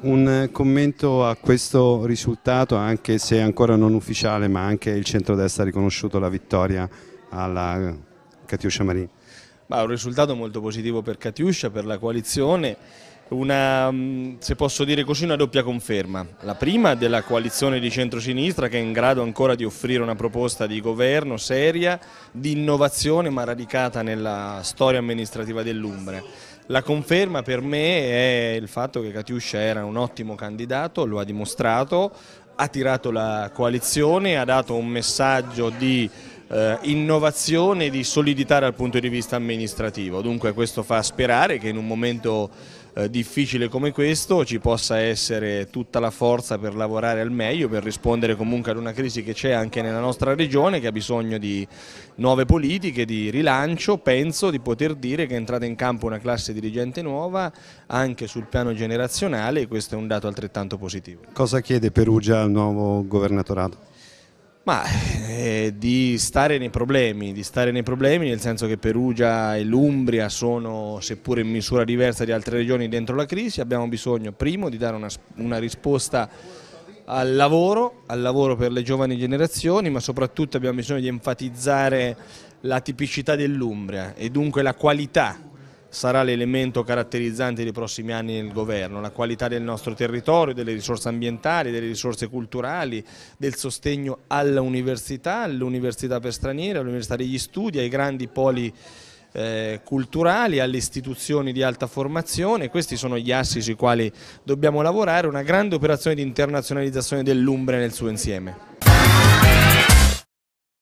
Un commento a questo risultato, anche se ancora non ufficiale, ma anche il centrodestra ha riconosciuto la vittoria alla Catiuscia eh, Marini. Ma un risultato molto positivo per Catiuscia, per la coalizione una, mm, se posso dire così, una doppia conferma. La prima della coalizione di centrosinistra che è in grado ancora di offrire una proposta di governo seria, di innovazione ma radicata nella storia amministrativa dell'Umbria. La conferma per me è il fatto che Catiuscia era un ottimo candidato, lo ha dimostrato, ha tirato la coalizione, ha dato un messaggio di eh, innovazione e di solidità dal punto di vista amministrativo. Dunque questo fa sperare che in un momento eh, difficile come questo ci possa essere tutta la forza per lavorare al meglio, per rispondere comunque ad una crisi che c'è anche nella nostra regione che ha bisogno di nuove politiche, di rilancio. Penso di poter dire che è entrata in campo una classe dirigente nuova anche sul piano generazionale e questo è un dato altrettanto positivo. Cosa chiede Perugia al nuovo governatorato? Ma eh, di stare nei problemi, di stare nei problemi nel senso che Perugia e l'Umbria sono, seppure in misura diversa di altre regioni, dentro la crisi. Abbiamo bisogno, primo, di dare una, una risposta al lavoro, al lavoro per le giovani generazioni, ma soprattutto abbiamo bisogno di enfatizzare la tipicità dell'Umbria e dunque la qualità sarà l'elemento caratterizzante dei prossimi anni nel governo, la qualità del nostro territorio, delle risorse ambientali, delle risorse culturali, del sostegno all'università, all'università per stranieri, all'università degli studi, ai grandi poli eh, culturali, alle istituzioni di alta formazione, questi sono gli assi sui quali dobbiamo lavorare, una grande operazione di internazionalizzazione dell'Umbria nel suo insieme.